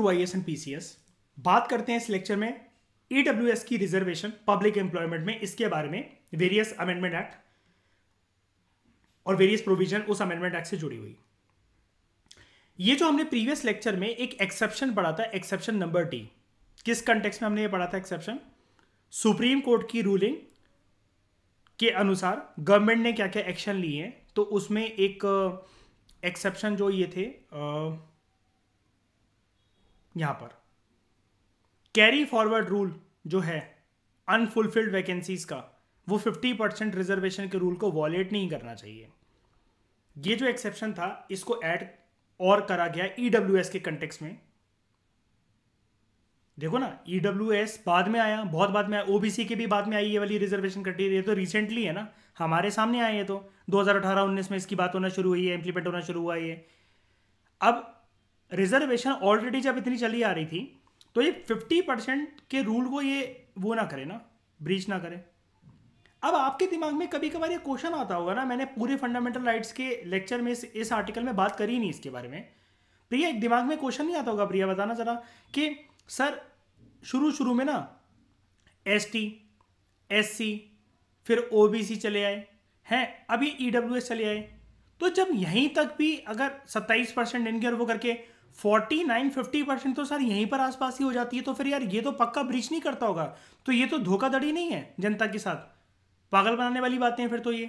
Through I S and P C S बात करते हैं इस लेक्चर में ई डब्ल्यू एस की रिजर्वेशन पब्लिक एम्प्लॉयमेंट में इसके बारे में वेरियस अमेंडमेंट एक्ट और वेरियस प्रोविजन उस अमेंडमेंट एक्ट से जुड़ी हुई ये जो हमने प्रीवियस लेक्चर में एक एक्सेप्शन पढ़ा था एक्सेप्शन नंबर डी किस कंटेक्स में हमने ये पढ़ा था एक्सेप्शन सुप्रीम कोर्ट की रूलिंग के अनुसार गवर्नमेंट ने क्या क्या एक्शन लिए हैं तो उसमें एक एक्सेप्शन uh, जो ये थे आ, uh, यहां पर कैरी फॉरवर्ड रूल जो है अनफुलफिल्ड वैकेंसीज का वो 50 परसेंट रिजर्वेशन के रूल को वॉलेट नहीं करना चाहिए ये जो एक्सेप्शन था इसको ऐड और करा गया ईडब्ल्यू e के कंटेक्स में देखो ना ई e बाद में आया बहुत बाद में आया ओबीसी के भी बाद में आई ये वाली रिजर्वेशन क्राइटेरिया तो रिसेंटली है ना हमारे सामने आए तो 2018-19 में इसकी बात होना शुरू हुई है इंप्लीमेंट होना शुरू हुआ है अब रिजर्वेशन ऑलरेडी जब इतनी चली आ रही थी तो ये फिफ्टी परसेंट के रूल को ये वो ना करे ना ब्रीच ना करे अब आपके दिमाग में कभी कभार ये क्वेश्चन आता होगा ना मैंने पूरे फंडामेंटल राइट्स के लेक्चर में इस, इस आर्टिकल में बात करी नहीं इसके बारे में प्रिया एक दिमाग में क्वेश्चन नहीं आता होगा प्रिया बताना जरा कि सर शुरू शुरू में ना एस टी एस सी फिर ओ बी सी चले आए हैं अभी ई डब्ल्यू एस चले आए तो जब यहीं तक भी अगर सत्ताईस परसेंट इनके और वो करके फोर्टी नाइन फिफ्टी परसेंट तो सर यहीं पर आसपास ही हो जाती है तो फिर यार ये तो पक्का ब्रिज नहीं करता होगा तो ये तो धोखाधड़ी नहीं है जनता के साथ पागल बनाने वाली बातें हैं फिर तो ये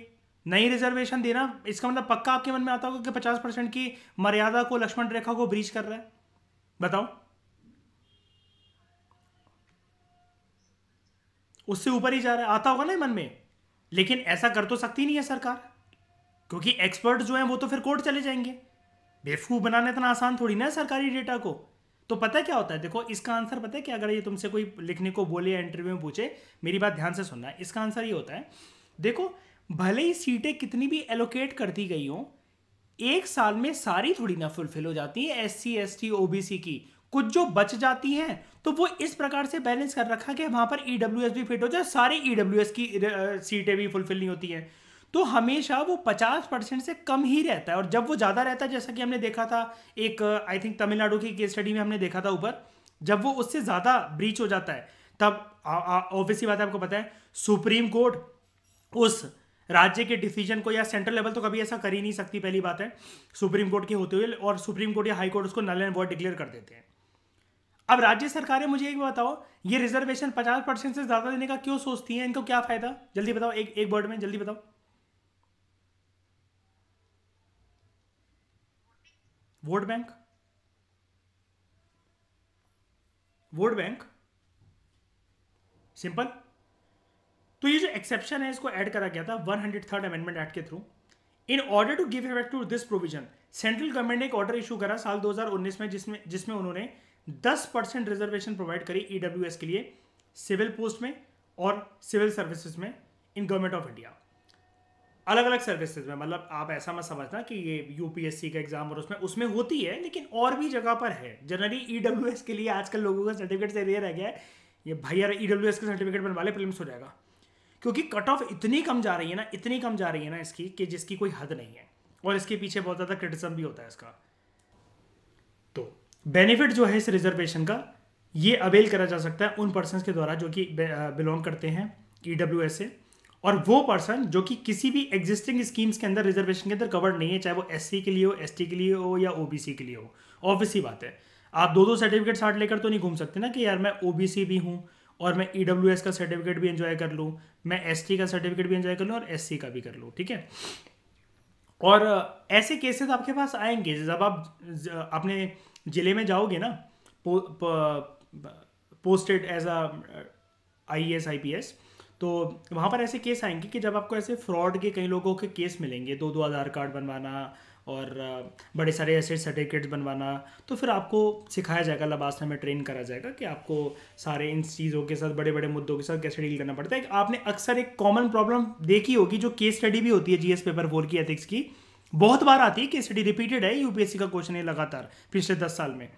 नई रिजर्वेशन देना इसका मतलब पक्का आपके मन में आता होगा कि पचास परसेंट की मर्यादा को लक्ष्मण रेखा को ब्रीच कर रहा है बताओ उससे ऊपर ही जा रहा है आता होगा ना मन में लेकिन ऐसा कर तो सकती नहीं है सरकार क्योंकि एक्सपर्ट जो है वो तो फिर कोर्ट चले जाएंगे बेवकूफ़ बनाना इतना आसान थोड़ी ना सरकारी डेटा को तो पता है क्या होता है देखो इसका आंसर पता है कि अगर ये तुमसे कोई लिखने को बोले या इंटरव्यू में पूछे मेरी बात ध्यान से सुनना इसका आंसर ये होता है देखो भले ही सीटें कितनी भी एलोकेट कर दी गई हों एक साल में सारी थोड़ी ना फुलफिल हो जाती है एस सी एस टी ओ बी सी की कुछ जो बच जाती हैं तो वो इस प्रकार से बैलेंस कर रखा कि वहां पर ई डब्ल्यू एस भी फिट हो जाए सारी ई e डब्ल्यू एस की सीटें भी फुलफिल नहीं होती हैं तो हमेशा वो पचास परसेंट से कम ही रहता है और जब वो ज़्यादा रहता है जैसा कि हमने देखा था एक आई थिंक तमिलनाडु की केस स्टडी में हमने देखा था ऊपर जब वो उससे ज़्यादा ब्रीच हो जाता है तब ऑब्वियसली बात है आपको पता है सुप्रीम कोर्ट उस राज्य के डिसीजन को या सेंट्रल लेवल तो कभी ऐसा कर ही नहीं सकती पहली बात है सुप्रीम कोर्ट के होते हुए और सुप्रीम कोर्ट या हाई कोर्ट उसको नल एंड वॉर्ड डिक्लेयर कर देते हैं अब राज्य सरकारें मुझे एक बताओ ये रिजर्वेशन पचास परसेंट से ज़्यादा देने का क्यों सोचती हैं इनको क्या फ़ायदा जल्दी बताओ एक एक वर्ड में जल्दी बताओ vote bank vote bank simple तो ये जो एक्सेप्शन है इसको ऐड करा गया था one hundred third amendment act के through in order to give effect to this provision central government ने एक ऑर्डर इशू करा साल 2019 में जिसमें जिसमें उन्होंने 10 परसेंट रिजर्वेशन प्रोवाइड करी ईडब्ल्यूएस e के लिए सिविल पोस्ट में और सिविल सर्विसेज में इन गवर्नमेंट ऑफ इंडिया अलग अलग सर्विसेज में मतलब आप ऐसा मत समझना कि ये यूपीएससी का एग्जाम और उसमें उसमें होती है लेकिन और भी जगह पर है जनरली ई e के लिए आजकल लोगों का सर्टिफिकेट से रह गया है ये भाई यार ई e का सर्टिफिकेट बनवा ले प्रिलिम्स हो जाएगा क्योंकि कट ऑफ इतनी कम जा रही है ना इतनी कम जा रही है ना इसकी कि जिसकी कोई हद नहीं है और इसके पीछे बहुत ज़्यादा क्रिटिसम भी होता है इसका तो बेनिफिट जो है इस रिजर्वेशन का ये अवेल करा जा सकता है उन पर्सन के द्वारा जो कि बिलोंग करते हैं ई e से और वो पर्सन जो कि किसी भी एग्जिस्टिंग स्कीम्स के अंदर रिजर्वेशन के अंदर कवर्ड नहीं है चाहे वो एस के लिए हो एस के लिए हो या ओ के लिए हो ऑब्वियस ही बात है आप दो दो सर्टिफिकेट साथ लेकर तो नहीं घूम सकते ना कि यार मैं ओ भी हूँ और मैं ई e का सर्टिफिकेट भी एंजॉय कर लूँ मैं एस का सर्टिफिकेट भी एंजॉय कर लूँ और एस का भी कर लूँ ठीक है और ऐसे केसेस आपके पास आएंगे जब आप अपने ज़िले में जाओगे ना po, po, posted as a IAS S I P एस तो वहाँ पर ऐसे केस आएंगे कि जब आपको ऐसे फ्रॉड के कई लोगों के केस मिलेंगे दो दो आधार कार्ड बनवाना और बड़े सारे ऐसे सर्टिफिकेट्स बनवाना तो फिर आपको सिखाया जाएगा लबासना में ट्रेन करा जाएगा कि आपको सारे इन चीज़ों के साथ बड़े बड़े मुद्दों के साथ कैसे डील करना पड़ता है आपने अक्सर एक कॉमन प्रॉब्लम देखी होगी जो केस स्टडी भी होती है जीएस पेपर फोर की एथिक्स की बहुत बार आती है केस स्टडी रिपीटेड है यूपीएससी का क्वेश्चन है लगातार पिछले दस साल में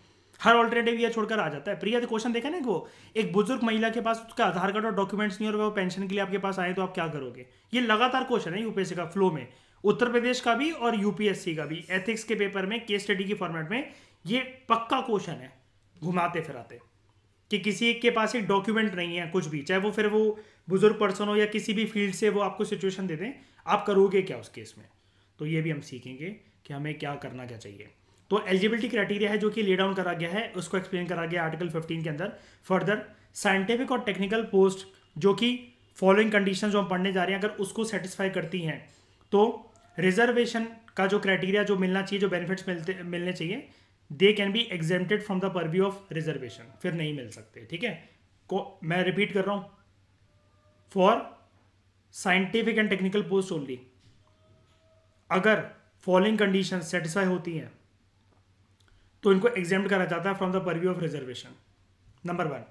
हर ऑल्टरनेटिव यह छोड़कर आ जाता है प्रिया क्वेश्चन देखा ना वो एक बुजुर्ग महिला के पास उसका आधार कार्ड और डॉक्यूमेंट्स नहीं और वो पेंशन के लिए आपके पास आए तो आप क्या करोगे ये लगातार क्वेश्चन है यूपीएससी का फ्लो में उत्तर प्रदेश का भी और यूपीएससी का भी एथिक्स के पेपर में केस स्टडी के फॉर्मेट में ये पक्का क्वेश्चन है घुमाते फिराते कि किसी के पास एक डॉक्यूमेंट नहीं है कुछ भी चाहे वो फिर वो बुजुर्ग पर्सन हो या किसी भी फील्ड से वो आपको सिचुएशन दे दें आप करोगे क्या उस केस में तो ये भी हम सीखेंगे कि हमें क्या करना क्या चाहिए तो एलिजिबिलिटी क्राइटेरिया है जो कि ले डाउन करा गया है उसको एक्सप्लेन करा गया आर्टिकल 15 के अंदर फर्दर साइंटिफिक और टेक्निकल पोस्ट जो कि फॉलोइंग कंडीशन जो हम पढ़ने जा रहे हैं अगर उसको सेटिस्फाई करती हैं तो रिजर्वेशन का जो क्राइटेरिया जो मिलना चाहिए जो बेनिफिट्स मिलते मिलने चाहिए they can be exempted from the purview of reservation फिर नहीं मिल सकते ठीक है को मैं रिपीट कर रहा हूँ for scientific and technical post only अगर फॉलोइंग कंडीशन सेटिस्फाई होती हैं तो इनको एग्जाम करा जाता है from the purview of reservation number one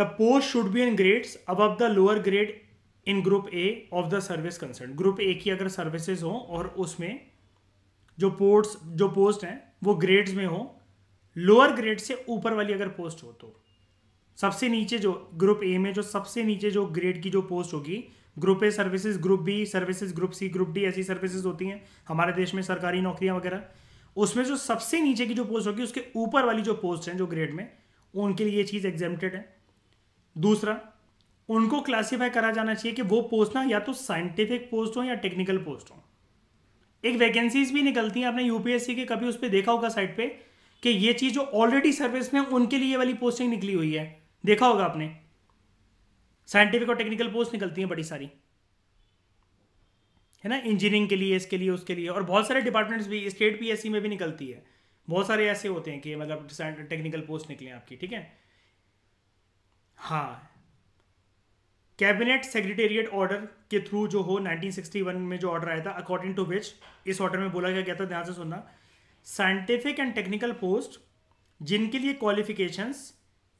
the post should be in grades अब the lower grade in group A of the service concern group A की अगर सर्विसेज हो और उसमें जो पोस्ट जो पोस्ट हैं वो ग्रेड्स में हो लोअर ग्रेड से ऊपर वाली अगर पोस्ट हो तो सबसे नीचे जो ग्रुप ए में जो सबसे नीचे जो ग्रेड की जो पोस्ट होगी group A services group B services group C group D ऐसी सर्विसेज होती हैं हमारे देश में सरकारी नौकरियां वगैरह उसमें जो सबसे नीचे की जो पोस्ट होगी उसके ऊपर वाली जो पोस्ट हैं जो ग्रेड में उनके लिए ये चीज़ एग्जेम्प्टेड है दूसरा उनको क्लासीफाई करा जाना चाहिए कि वो पोस्ट ना या तो साइंटिफिक पोस्ट हो या टेक्निकल पोस्ट हो एक वैकेंसीज भी निकलती हैं आपने यूपीएससी के कभी उस पर देखा होगा साइट पे कि ये चीज़ जो ऑलरेडी सर्विस में उनके लिए वाली पोस्टिंग निकली हुई है देखा होगा आपने साइंटिफिक और टेक्निकल पोस्ट निकलती हैं बड़ी सारी है ना इंजीनियरिंग के लिए इसके लिए उसके लिए और बहुत सारे डिपार्टमेंट्स भी स्टेट पी में भी निकलती है बहुत सारे ऐसे होते हैं कि मतलब टेक्निकल पोस्ट निकले आपकी ठीक है हाँ कैबिनेट सेक्रेटेरिएट ऑर्डर के थ्रू जो हो 1961 में जो ऑर्डर आया था अकॉर्डिंग टू विच इस ऑर्डर में बोला गया गया था ध्यान से सुनना साइंटिफिक एंड टेक्निकल पोस्ट जिनके लिए क्वालिफिकेशंस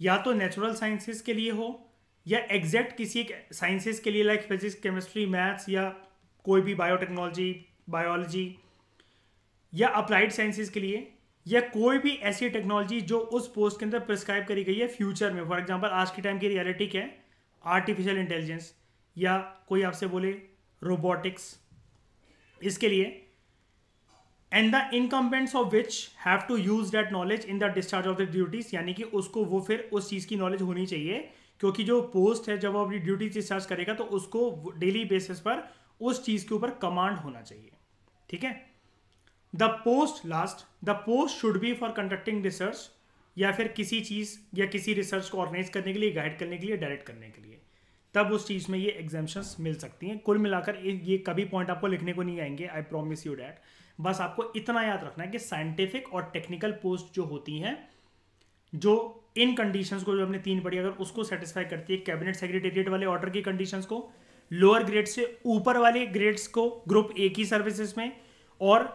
या तो नेचुरल साइंसेस के लिए हो या एग्जैक्ट किसी एक साइंसेज के लिए लाइक फिजिक्स केमिस्ट्री मैथ्स या कोई भी बायोटेक्नोलॉजी बायोलॉजी या अप्लाइड साइंसिस के लिए या कोई भी ऐसी टेक्नोलॉजी जो उस पोस्ट के अंदर प्रिस्क्राइब करी गई है फ्यूचर में फॉर एग्जांपल आज के टाइम की रियलिटी क्या है आर्टिफिशियल इंटेलिजेंस या कोई आपसे बोले रोबोटिक्स इसके लिए and the incumbents of which have to use that knowledge in the discharge of the duties यानी कि उसको वो फिर उस चीज़ की नॉलेज होनी चाहिए क्योंकि जो पोस्ट है जब वो अपनी ड्यूटी डिस्चार्ज करेगा तो उसको डेली बेसिस पर उस चीज के ऊपर कमांड होना चाहिए ठीक है the post last the post should be for conducting research या फिर किसी चीज या किसी रिसर्च को ऑर्गेनाइज करने के लिए गाइड करने के लिए डायरेक्ट करने के लिए तब उस चीज़ में ये एग्जामेशन मिल सकती हैं कुल मिलाकर ये कभी पॉइंट आपको लिखने को नहीं आएंगे आई प्रोमिस यू डैट बस आपको इतना याद रखना है कि साइंटिफिक और टेक्निकल पोस्ट जो होती हैं जो इन कंडीशंस को जो हमने तीन पढ़ी अगर उसको सेटिस्फाई करती है कैबिनेट सेक्रेटेरिएट वाले ऑर्डर की कंडीशंस को लोअर ग्रेड से ऊपर वाले ग्रेड्स को ग्रुप ए की सर्विसेज में और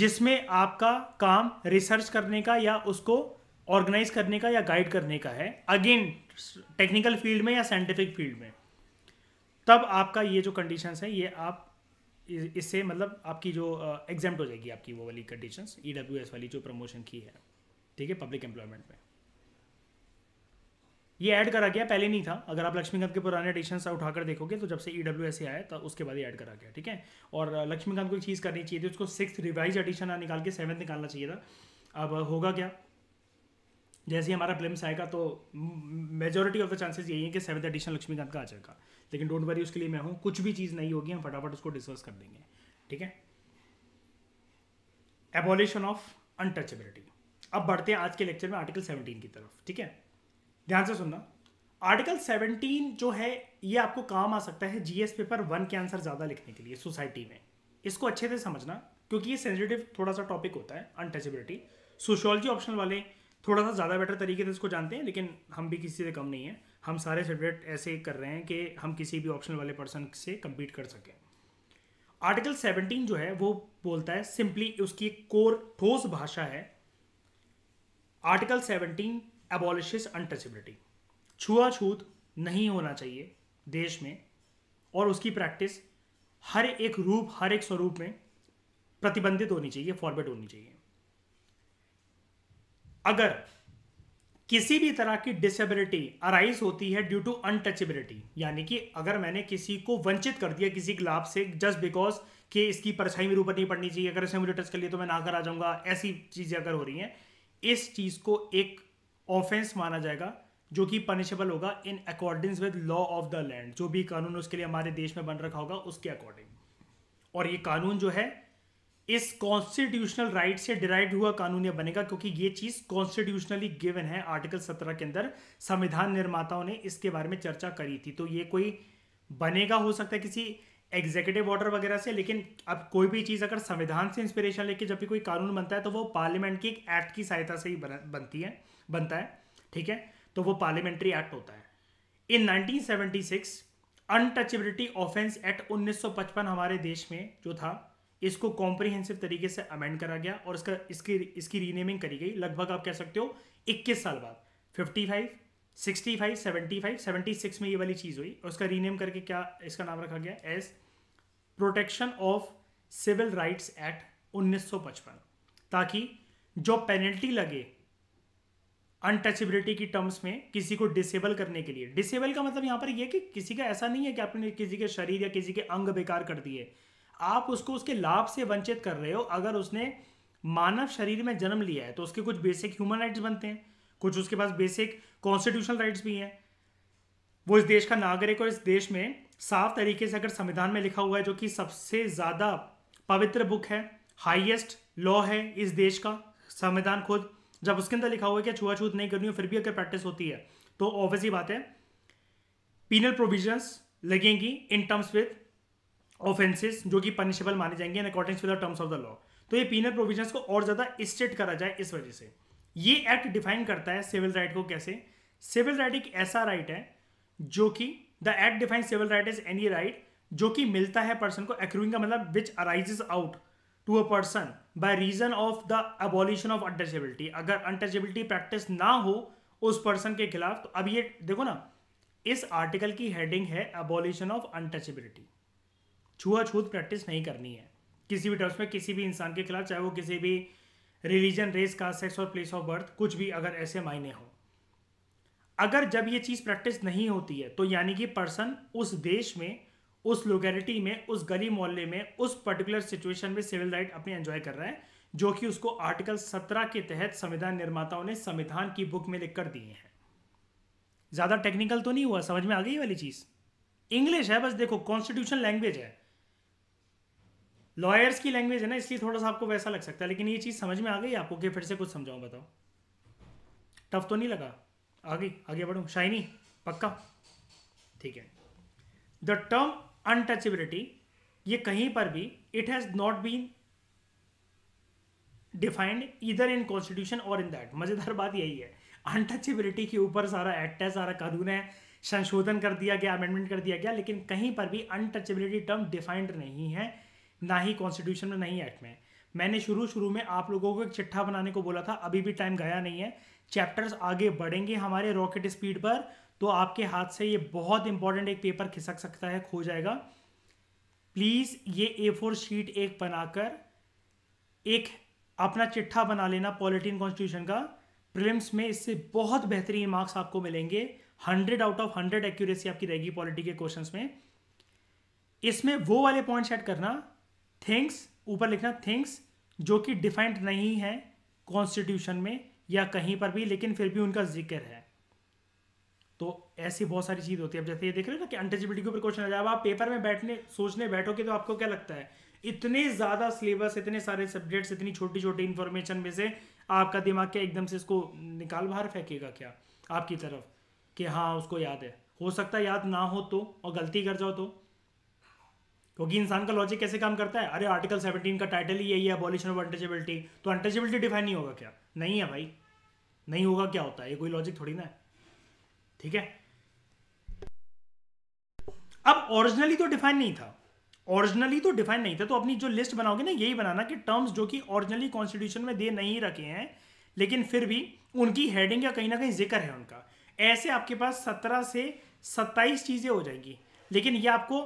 जिसमें आपका काम रिसर्च करने का या उसको ऑर्गेनाइज करने का या गाइड करने का है अगेन टेक्निकल फील्ड में या साइंटिफिक फील्ड में तब आपका ये जो कंडीशंस है ये आप इससे मतलब आपकी जो एग्जाम हो जाएगी आपकी वो वाली कंडीशंस ई e वाली जो प्रमोशन की है ठीक है पब्लिक एम्प्लॉयमेंट में ये ऐड करा गया पहले नहीं था अगर आप लक्ष्मीकांत के पुराने एडिशन उठाकर देखोगे तो जब से ई डब्ल्यू एस आया तो उसके बाद ऐड करा गया ठीक है और लक्ष्मीकांत को एक चीज़ करनी चाहिए थी उसको सिक्स रिवाइज एडिशन निकाल के सेवन निकालना चाहिए था अब होगा क्या जैसे ही हमारा फिल्म्स आएगा तो मेजोरिटी ऑफ द चांसेस यही है कि सेवन्थ एडिशन लक्ष्मीकांत का आ जाएगा लेकिन डोंट वरी उसके लिए मैं हूँ कुछ भी चीज़ नहीं होगी हम फटाफट उसको डिस्कस कर देंगे ठीक है एबोलिशन ऑफ अनटचेबिलिटी अब बढ़ते हैं आज के लेक्चर में आर्टिकल सेवनटीन की तरफ ठीक है ध्यान से सुनना आर्टिकल 17 जो है ये आपको काम आ सकता है जीएस पेपर वन के आंसर ज़्यादा लिखने के लिए सोसाइटी में इसको अच्छे से समझना क्योंकि ये सेंसिटिव थोड़ा सा टॉपिक होता है अनटचेबिलिटी सोशोलॉजी ऑप्शनल वाले थोड़ा सा ज़्यादा बेटर तरीके से इसको जानते हैं लेकिन हम भी किसी से कम नहीं है हम सारे सब्जेक्ट ऐसे कर रहे हैं कि हम किसी भी ऑप्शनल वाले पर्सन से कम्पीट कर सकें आर्टिकल 17 जो है वो बोलता है सिंपली उसकी कोर ठोस भाषा है आर्टिकल 17 एबॉलिशेस अनटचेबिलिटी छुआछूत नहीं होना चाहिए देश में और उसकी प्रैक्टिस हर एक रूप हर एक स्वरूप में प्रतिबंधित होनी चाहिए फॉरवर्ड होनी चाहिए अगर किसी भी तरह की डिसेबिलिटी अराइज होती है ड्यू टू अनटचेबिलिटी यानी कि अगर मैंने किसी को वंचित कर दिया किसी लाभ से जस्ट बिकॉज कि इसकी परछाई मेरे ऊपर नहीं पड़नी चाहिए अगर इसे मुझे टच कर लिया तो मैं ना कर आ जाऊंगा ऐसी चीज़ें अगर हो रही हैं इस चीज़ को एक ऑफेंस माना जाएगा जो कि पनिशेबल होगा in according with law of the land जो भी कानून उसके लिए हमारे देश में बन रखा होगा उसके अकॉर्डिंग और ये कानून जो है इस कॉन्स्टिट्यूशनल राइट से डिराइव हुआ कानून यह बनेगा क्योंकि ये चीज कॉन्स्टिट्यूशनली गिवन है आर्टिकल सत्रह के अंदर संविधान निर्माताओं ने इसके बारे में चर्चा करी थी तो ये कोई बनेगा हो सकता है किसी एग्जीक्यूटिव ऑर्डर वगैरह से लेकिन अब कोई भी चीज़ अगर संविधान से इंस्पिरेशन लेके जब भी कोई कानून बनता है तो वो पार्लियामेंट की एक एक्ट की सहायता से ही बन, बनती है बनता है ठीक है तो वो पार्लियामेंट्री एक्ट होता है इन 1976 अनटचेबिलिटी ऑफेंस एक्ट 1955 हमारे देश में जो था इसको कॉम्प्रिहेंसिव तरीके से अमेंड करा गया और इसका इसकी इसकी रीनेमिंग करी गई लगभग आप कह सकते हो 21 साल बाद 55, 65, 75, 76 में ये वाली चीज़ हुई और उसका रीनेम करके क्या इसका नाम रखा गया as protection of civil rights act 1955 ताकि जो पेनल्टी लगे अनटचेबिलिटी की टर्म्स में किसी को डिसेबल करने के लिए डिसेबल का मतलब यहाँ पर यह कि किसी का ऐसा नहीं है कि आपने किसी के शरीर या किसी के अंग बेकार कर दिए आप उसको उसके लाभ से वंचित कर रहे हो अगर उसने मानव शरीर में जन्म लिया है तो उसके कुछ बेसिक ह्यूमन राइट्स बनते हैं कुछ उसके पास बेसिक कॉन्स्टिट्यूशनल राइट्स भी हैं वो इस देश का नागरिक और इस देश में साफ तरीके से अगर संविधान में लिखा हुआ है जो कि सबसे ज़्यादा पवित्र बुक है हाइएस्ट लॉ है इस देश का संविधान खुद जब उसके अंदर लिखा हुआ है कि छुआछूत नहीं करनी हो फिर भी अगर प्रैक्टिस होती है तो ऑब्वियस ही बात है पीनल प्रोविजंस लगेंगी इन टर्म्स विद ऑफेंसेस जो कि पनिशेबल माने जाएंगे in according with the terms of the law तो ये पीनल प्रोविजंस को और ज़्यादा स्ट्रिक्ट करा जाए इस वजह से ये एक्ट डिफाइन करता है सिविल राइट को कैसे सिविल राइट एक ऐसा राइट है जो कि the act define civil right is any right जो कि मिलता है पर्सन को अक्रूइंग का मतलब which arises out to a person by reason of the abolition of untouchability अगर अनटचेबिलिटी प्रैक्टिस ना हो उस पर्सन के खिलाफ तो अब ये देखो ना इस आर्टिकल की हेडिंग है अबॉलिशन ऑफ अनटचेबिलिटी छुआछूत प्रैक्टिस नहीं करनी है किसी भी टर्म्स में किसी भी इंसान के खिलाफ चाहे वो किसी भी रिलीजन रेस का सेक्स और प्लेस ऑफ बर्थ कुछ भी अगर ऐसे मायने हो अगर जब ये चीज़ प्रैक्टिस नहीं होती है तो यानी कि पर्सन उस देश में उस लोकेलिटी में उस गली मोहल्ले में उस पर्टिकुलर सिचुएशन में सिविल राइट अपने एंजॉय कर रहा है जो कि उसको आर्टिकल 17 के तहत संविधान निर्माताओं ने संविधान की बुक में लिख कर दिए हैं ज़्यादा टेक्निकल तो नहीं हुआ समझ में आ गई वाली चीज़ इंग्लिश है बस देखो कॉन्स्टिट्यूशन लैंग्वेज है लॉयर्स की लैंग्वेज है ना इसलिए थोड़ा सा आपको वैसा लग सकता है लेकिन ये चीज़ समझ में आ गई आपको कि फिर से कुछ समझाऊँ बताओ टफ तो नहीं लगा आ गई आगे बढ़ूँ शाइनी पक्का ठीक है द टर्म अनटचेबिलिटी ये कहीं पर भी it has not been defined इधर इन कॉन्स्टिट्यूशन और इन दैट मज़ेदार बात यही है अनटचेबिलिटी के ऊपर सारा एक्ट है सारा कानून है संशोधन कर दिया गया अमेंडमेंट कर दिया गया लेकिन कहीं पर भी अनटचेबिलिटी टर्म डिफाइंड नहीं है ना ही कॉन्स्टिट्यूशन में ना ही एक्ट में मैंने शुरू शुरू में आप लोगों को एक चिट्ठा बनाने को बोला था अभी भी टाइम गया नहीं है चैप्टर्स आगे बढ़ेंगे हमारे रॉकेट स्पीड पर तो आपके हाथ से ये बहुत इंपॉर्टेंट एक पेपर खिसक सकता है खो जाएगा प्लीज़ ये ए फोर शीट एक बनाकर एक अपना चिट्ठा बना लेना पॉलिटिन कॉन्स्टिट्यूशन का प्रिलिम्स में इससे बहुत बेहतरीन मार्क्स आपको मिलेंगे hundred out of hundred accuracy आपकी रहेगी पॉलिटी के क्वेश्चन में इसमें वो वाले पॉइंट ऐड करना थिंग्स ऊपर लिखना थिंग्स जो कि डिफाइंड नहीं है कॉन्स्टिट्यूशन में या कहीं पर भी लेकिन फिर भी उनका जिक्र है तो ऐसी बहुत सारी चीज़ होती है अब जैसे ये देख रहे हो ना कि अनटचबिलिटी के ऊपर क्वेश्चन आ जाए आप पेपर में बैठने सोचने बैठोगे तो आपको क्या लगता है इतने ज़्यादा सिलेबस इतने सारे सब्जेक्ट्स इतनी छोटी छोटी इन्फॉर्मेशन में से आपका दिमाग क्या एकदम से इसको निकाल बाहर फेंकेगा क्या आपकी तरफ कि हाँ उसको याद है हो सकता है याद ना हो तो और गलती कर जाओ तो क्योंकि इंसान का लॉजिक कैसे काम करता है अरे आर्टिकल सेवनटीन का टाइटल ही यही है अबॉलिशन ऑफ अनटचेबिलिटी तो अनटचेबिलिटी डिफाइन नहीं होगा क्या नहीं है भाई नहीं होगा क्या होता है ये कोई लॉजिक थोड़ी ना है ठीक है अब ओरिजिनली तो डिफाइन नहीं था ओरिजिनली तो डिफाइन नहीं था तो अपनी जो लिस्ट बनाओगे ना यही बनाना कि टर्म्स जो कि ओरिजिनली कॉन्स्टिट्यूशन में दे नहीं रखे हैं लेकिन फिर भी उनकी हेडिंग या कहीं ना कहीं जिक्र है उनका ऐसे आपके पास सत्रह से सत्ताईस चीजें हो जाएंगी लेकिन ये आपको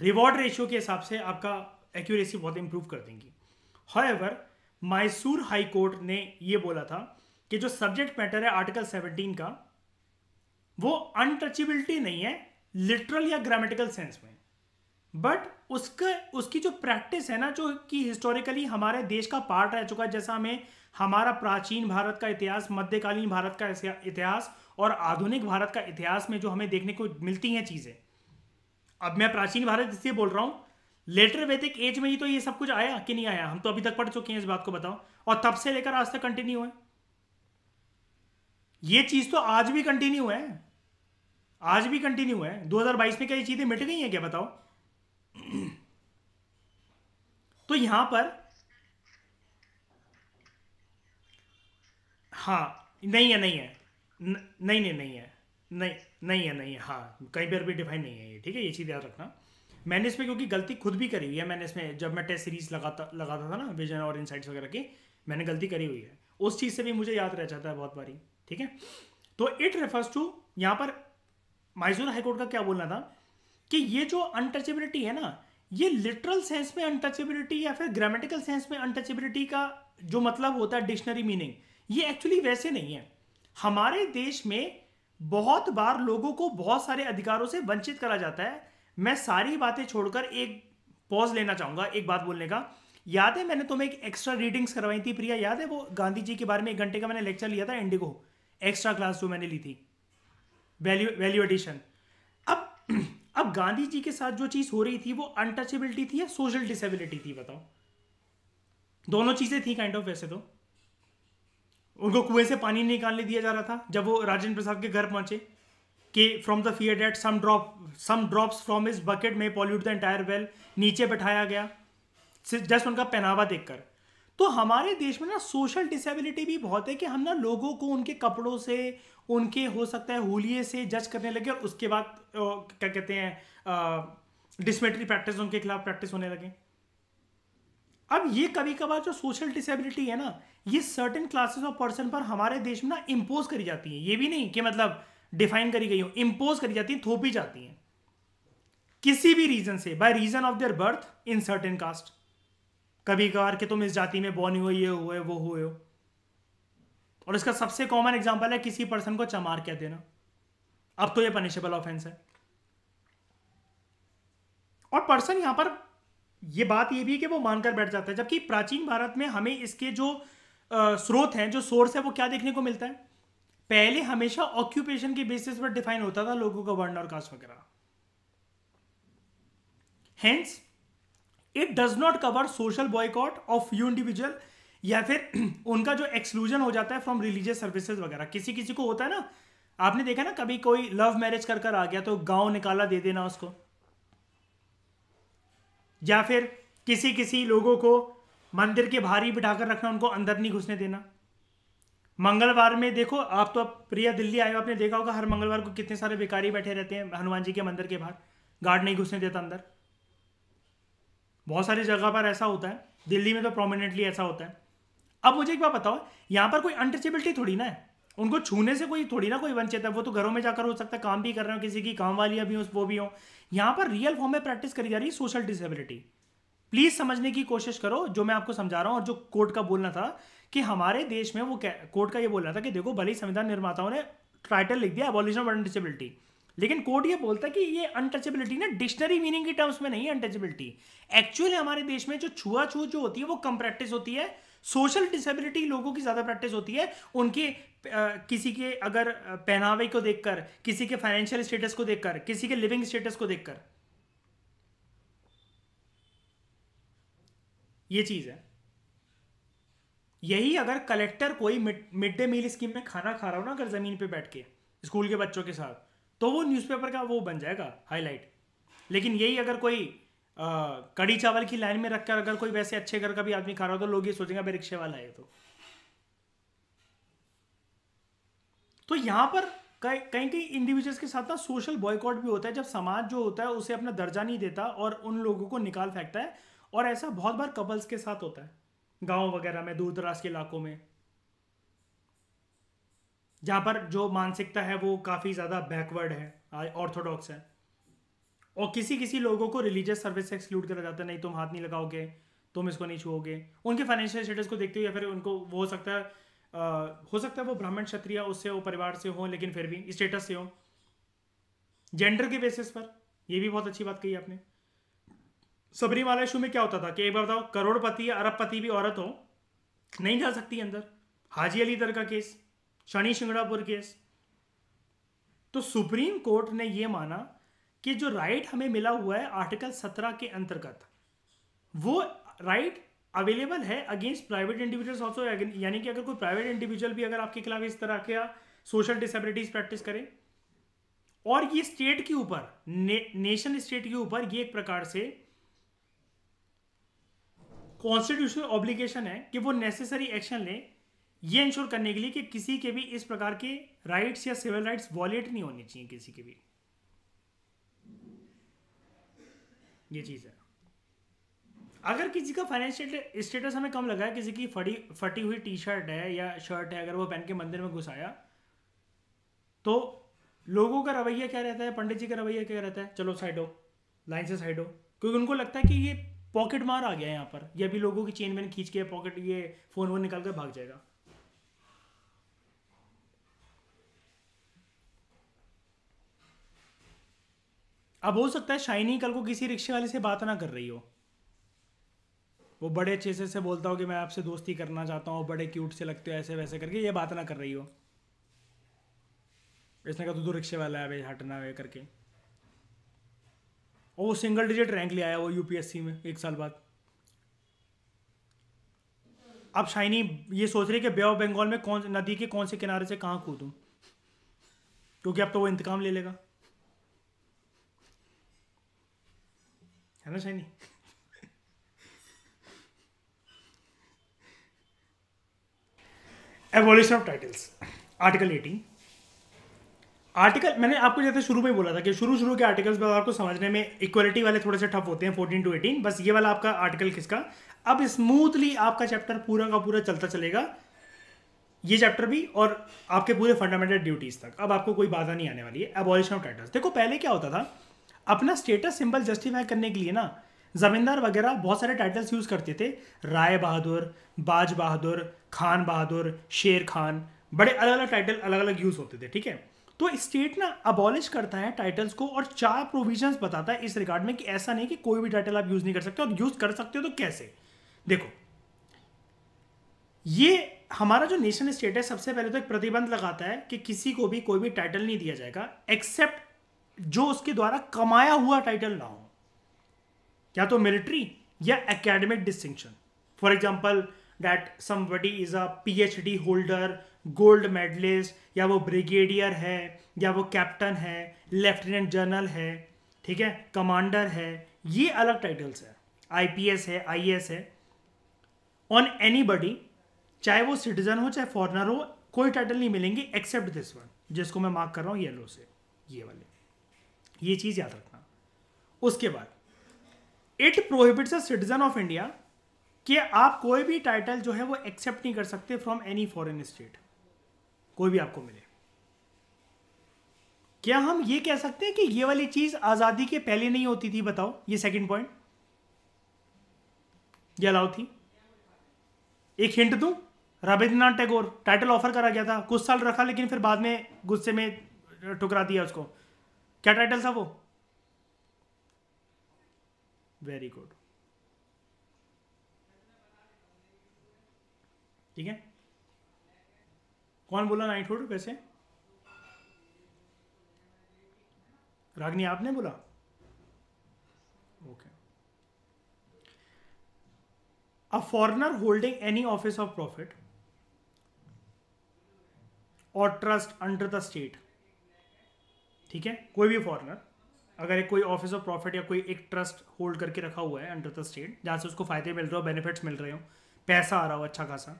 रिवॉर्ड रेशियो के हिसाब से आपका एक्यूरेसी बहुत इंप्रूव कर देंगी however Mysore High Court ने यह बोला था कि जो सब्जेक्ट मैटर है आर्टिकल 17 का वो अनटचेबिलिटी नहीं है लिटरल या ग्रामेटिकल सेंस में बट उसके उसकी जो प्रैक्टिस है ना जो कि हिस्टोरिकली हमारे देश का पार्ट रह चुका है जैसा हमें हमारा प्राचीन भारत का इतिहास मध्यकालीन भारत का इतिहास और आधुनिक भारत का इतिहास में जो हमें देखने को मिलती हैं चीज़ें अब मैं प्राचीन भारत इसलिए बोल रहा हूं लेटर वैदिक एज में ही तो ये सब कुछ आया कि नहीं आया हम तो अभी तक पढ़ चुके हैं इस बात को बताओ और तब से लेकर आज तक कंटिन्यू है ये चीज तो आज भी कंटिन्यू है आज भी कंटिन्यू है 2022 में क्या ये चीजें मिट गई हैं क्या बताओ तो यहां पर हाँ नहीं है नहीं है न, नहीं नहीं नहीं है नहीं नहीं है नहीं है हाँ कई बार भी डिफाइन नहीं है ये ठीक है ये चीज़ याद रखना मैंने इसमें क्योंकि गलती खुद भी करी हुई है मैंने इसमें जब मैं टेस्ट सीरीज लगाता लगाता था ना विजन और इनसाइट्स वगैरह की मैंने गलती करी हुई है उस चीज़ से भी मुझे याद रह जाता है बहुत बारी ठीक है तो इट रेफर्स टू यहां पर माइसूर हाईकोर्ट का क्या बोलना था कि ये जो अनटचेबिलिटी है ना ये लिटरल सेंस में अनटचेबिलिटी या फिर ग्रामेटिकल सेंस में अनटचेबिलिटी का जो मतलब होता है डिक्शनरी मीनिंग ये एक्चुअली वैसे नहीं है हमारे देश में बहुत बार लोगों को बहुत सारे अधिकारों से वंचित करा जाता है मैं सारी बातें छोड़कर एक पॉज लेना चाहूंगा एक बात बोलने का याद है मैंने तुम्हें एक एक्स्ट्रा रीडिंग्स करवाई थी प्रिया याद है वो गांधी जी के बारे में एक घंटे का मैंने लेक्चर लिया था इंडिगो एक्स्ट्रा क्लास जो मैंने ली थी वैल्यू वैल्यू एडिशन अब अब गांधी जी के साथ जो चीज़ हो रही थी वो अनटचेबिलिटी थी या सोशल डिसेबिलिटी थी बताओ दोनों चीज़ें थी काइंड ऑफ वैसे तो उनको कुएं से पानी निकालने दिया जा रहा था जब वो राजेंद्र प्रसाद के घर पहुंचे कि from the fear that some drop some drops from his bucket में पॉल्यूट द एंटायर वेल नीचे बैठाया गया जस्ट उनका पहनावा देखकर तो हमारे देश में ना सोशल डिसेबिलिटी भी बहुत है कि हम ना लोगों को उनके कपड़ों से उनके हो सकता है होलिये से जज करने लगे और उसके बाद क्या कहते हैं डिसमेटरी प्रैक्टिस उनके खिलाफ प्रैक्टिस होने लगे अब ये कभी कभार जो सोशल डिसेबिलिटी है ना ये सर्टेन क्लासेस ऑफ पर्सन पर हमारे देश में ना इम्पोज करी जाती है ये भी नहीं कि मतलब डिफाइन करी गई हो इम्पोज करी जाती है थोपी जाती है किसी भी रीजन से by reason of their birth in certain caste कभी कभार कि तुम इस जाति में बॉर्न हुए ये हुए वो हुए हो और इसका सबसे कॉमन एग्जाम्पल है किसी पर्सन को चमार कह देना अब तो ये पनिशेबल ऑफेंस है और पर्सन यहां पर ये बात ये भी है कि वो मानकर बैठ जाता है जबकि प्राचीन भारत में हमें इसके जो आ, स्रोत हैं जो सोर्स है वो क्या देखने को मिलता है पहले हमेशा ऑक्यूपेशन के बेसिस पर डिफाइन होता था लोगों का वर्ण और कास्ट वगैरह hence it does not cover social boycott of you individual या फिर उनका जो एक्सक्लूजन हो जाता है फ्रॉम रिलीजियस सर्विसेज वगैरह किसी किसी को होता है ना आपने देखा ना कभी कोई लव मैरिज कर कर आ गया तो गांव निकाला दे देना उसको या फिर किसी किसी लोगों को मंदिर के बाहर ही बिठाकर रखना उनको अंदर नहीं घुसने देना मंगलवार में देखो आप तो अब प्रिया दिल्ली आए हो आपने देखा होगा हर मंगलवार को कितने सारे बेकारी बैठे रहते हैं हनुमान जी के मंदिर के बाहर गार्ड नहीं घुसने देता अंदर बहुत सारी जगह पर ऐसा होता है दिल्ली में तो प्रोमिनेंटली ऐसा होता है अब मुझे एक बात बताओ यहाँ पर कोई अनटचेबिलिटी थोड़ी ना है उनको छूने से कोई थोड़ी ना कोई वंचित है वो तो घरों में जाकर हो सकता है काम भी कर रहे हो किसी की काम वाली भी हो वो भी हो यहाँ पर रियल फॉर्म में प्रैक्टिस करी जा रही है सोशल डिसेबिलिटी प्लीज समझने की कोशिश करो जो मैं आपको समझा रहा हूँ और जो कोर्ट का बोलना था कि हमारे देश में वो कोर्ट का ये बोलना था कि देखो भले संविधान निर्माताओं ने टाइटल लिख दिया एबॉलिशन ऑफ अनडिसेबिलिटी लेकिन कोर्ट ये बोलता है कि ये अनटचेबिलिटी ना डिक्शनरी मीनिंग की टर्म्स में नहीं है अनटचेबिलिटी एक्चुअली हमारे देश में जो छुआछूत जो होती है वो कम प्रैक्टिस होती है सोशल डिसेबिलिटी लोगों की ज़्यादा प्रैक्टिस होती है उनके किसी के अगर पहनावे को देखकर किसी के फाइनेंशियल स्टेटस को देखकर किसी के लिविंग स्टेटस को देखकर ये चीज़ है यही अगर कलेक्टर कोई मिड डे मील स्कीम में खाना खा रहा हो ना अगर ज़मीन पे बैठ के स्कूल के बच्चों के साथ तो वो न्यूज़पेपर का वो बन जाएगा हाईलाइट लेकिन यही अगर कोई आ, कड़ी चावल की लाइन में रखकर अगर कोई वैसे अच्छे घर का भी आदमी खा रहा हो तो लोग ये सोचेंगे भाई रिक्शे वाला है तो तो यहाँ पर कहीं कहीं इंडिविजुअल्स के साथ ना सोशल बॉयकॉट भी होता है जब समाज जो होता है उसे अपना दर्जा नहीं देता और उन लोगों को निकाल फेंकता है और ऐसा बहुत बार कपल्स के साथ होता है गांव वगैरह में दूर दराज के इलाकों में जहाँ पर जो मानसिकता है वो काफ़ी ज़्यादा बैकवर्ड है ऑर्थोडॉक्स है और किसी किसी लोगों को रिलीजियस सर्विस से एक्सक्लूड करा जाता है नहीं तुम हाथ नहीं लगाओगे तुम इसको नहीं छुओगे उनके फाइनेंशियल स्टेटस को देखते हुए फिर उनको वो हो सकता है आ, हो सकता है वो ब्राह्मण क्षत्रिय उससे हो परिवार से हो लेकिन फिर भी स्टेटस से हो जेंडर के बेसिस पर यह भी बहुत अच्छी बात कही आपने वाला इशू में क्या होता था कि एक बार बताओ करोड़पति या अरबपति भी औरत हो नहीं जा सकती अंदर हाजी अली दर का केस शनि शिंगड़ापुर केस तो सुप्रीम कोर्ट ने यह माना कि जो राइट हमें मिला हुआ है आर्टिकल सत्रह के अंतर्गत वो राइट अवेलेबल है अगेंस्ट प्राइवेट इंडिविजुअल्स ऑल्सो यानी कि अगर कोई प्राइवेट इंडिविजुअल भी अगर आपके खिलाफ इस तरह का सोशल डिसेबिलिटीज प्रैक्टिस करे और ये स्टेट के ऊपर ने, नेशन स्टेट के ऊपर ये एक प्रकार से कॉन्स्टिट्यूशनल ऑब्लिगेशन है कि वो नेसेसरी एक्शन लें ये इंश्योर करने के लिए कि किसी के भी इस प्रकार के राइट्स या सिविल राइट्स वॉलेट नहीं होने चाहिए किसी के भी ये चीज़ है अगर किसी का फाइनेंशियल स्टेटस हमें कम लगा है किसी की फटी फटी हुई टी शर्ट है या शर्ट है अगर वो पहन के मंदिर में घुस आया तो लोगों का रवैया क्या रहता है पंडित जी का रवैया क्या रहता है चलो साइड हो लाइन से साइड हो क्योंकि उनको लगता है कि ये पॉकेट मार आ गया है यहाँ पर ये भी लोगों की चेन वेन खींच के पॉकेट ये फ़ोन वोन निकाल कर भाग जाएगा अब हो सकता है शाइनी कल को किसी रिक्शे वाले से बात ना कर रही हो वो बड़े अच्छे से से बोलता हो कि मैं आपसे दोस्ती करना चाहता हूँ बड़े क्यूट से लगते हो ऐसे वैसे करके ये बात ना कर रही हो इसने कहा तू तो रिक्शे वाला है भाई हटना वे करके और वो सिंगल डिजिट रैंक ले आया वो यूपीएससी में एक साल बाद अब शाइनी ये सोच रही है कि बे ऑफ बंगाल में कौन नदी के कौन से किनारे से कहाँ कूदूँ क्योंकि अब तो वो इंतकाम ले लेगा हेलो शाइनी evolution of titles article eighteen article मैंने आपको जैसे शुरू में ही बोला था कि शुरू शुरू के आर्टिकल्स बस आपको समझने में इक्वलिटी वाले थोड़े से टफ होते हैं फोर्टीन टू एटीन बस ये वाला आपका आर्टिकल किसका अब स्मूथली आपका चैप्टर पूरा का पूरा चलता चलेगा ये चैप्टर भी और आपके पूरे फंडामेंटल ड्यूटीज तक अब आपको कोई बाधा नहीं आने वाली है एबॉलिशन ऑफ टाइटल्स देखो पहले क्या होता था अपना स्टेटस सिंबल जस्टिफाई करने के लिए ना जमींदार वगैरह बहुत सारे टाइटल्स यूज़ करते थे राय बहादुर बाज बहादुर खान बहादुर शेर खान बड़े अलग अलग टाइटल अलग अलग यूज़ होते थे ठीक है तो स्टेट ना अबॉलिश करता है टाइटल्स को और चार प्रोविजन बताता है इस रिगार्ड में कि ऐसा नहीं कि कोई भी टाइटल आप यूज़ नहीं कर सकते और यूज़ कर सकते हो तो कैसे देखो ये हमारा जो नेशन स्टेट है सबसे पहले तो एक प्रतिबंध लगाता है कि किसी को भी कोई भी टाइटल नहीं दिया जाएगा एक्सेप्ट जो उसके द्वारा कमाया हुआ टाइटल ना हो या तो मिलिट्री या academic distinction for example that somebody is a PhD holder gold medallist या वो ब्रिगेडियर है या वो कैप्टन है लेफ्टिनेंट जनरल है ठीक है कमांडर है ये अलग टाइटल्स है आईपीएस है आईएएस है ऑन एनी बडी चाहे वो सिटीजन हो चाहे फॉरनर हो कोई टाइटल नहीं मिलेंगे एक्सेप्ट दिस वन जिसको मैं मार्क कर रहा हूँ येलो से ये वाले ये चीज याद रखना उसके बाद it prohibits a citizen of India कि आप कोई भी टाइटल जो है वो एक्सेप्ट नहीं कर सकते फ्रॉम एनी फॉरेन स्टेट कोई भी आपको मिले क्या हम ये कह सकते हैं कि ये वाली चीज आजादी के पहले नहीं होती थी बताओ ये सेकंड पॉइंट ये अलाउ थी एक हिंट दू रविंद्रनाथ टैगोर टाइटल ऑफर करा गया था कुछ साल रखा लेकिन फिर बाद में गुस्से में ठुकरा दिया उसको क्या टाइटल था वो वेरी गुड ठीक है कौन बोला नाइटहुड कैसे रागनी आपने बोला okay a foreigner holding any office of profit और ट्रस्ट अंडर द स्टेट ठीक है कोई भी फॉरनर अगर एक कोई ऑफिस ऑफ प्रॉफिट या कोई एक ट्रस्ट होल्ड करके रखा हुआ है अंडर द स्टेट जहाँ से उसको फ़ायदे मिल रहे हो बेनिफिट्स मिल रहे हो पैसा आ रहा हो अच्छा खासा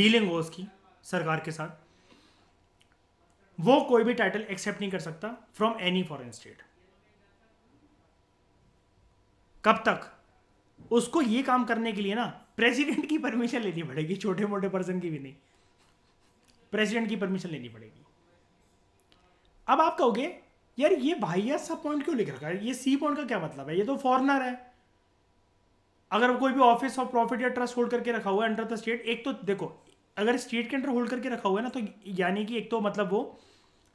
डीलिंग हो उसकी सरकार के साथ वो कोई भी टाइटल एक्सेप्ट नहीं कर सकता फ्रॉम एनी फॉरेन स्टेट कब तक उसको ये काम करने के लिए ना प्रेसिडेंट की परमिशन लेनी पड़ेगी छोटे मोटे पर्सन की भी नहीं प्रेसिडेंट की परमिशन लेनी पड़ेगी अब आप कहोगे यार ये भाइया सब पॉइंट क्यों लिख रखा है ये सी पॉइंट का क्या मतलब है ये तो फॉरनर है अगर कोई भी ऑफिस ऑफ प्रॉफिट या ट्रस्ट होल्ड करके रखा हुआ है अंडर द स्टेट एक तो देखो अगर स्टेट के अंडर होल्ड करके रखा हुआ है ना तो यानी कि एक तो मतलब वो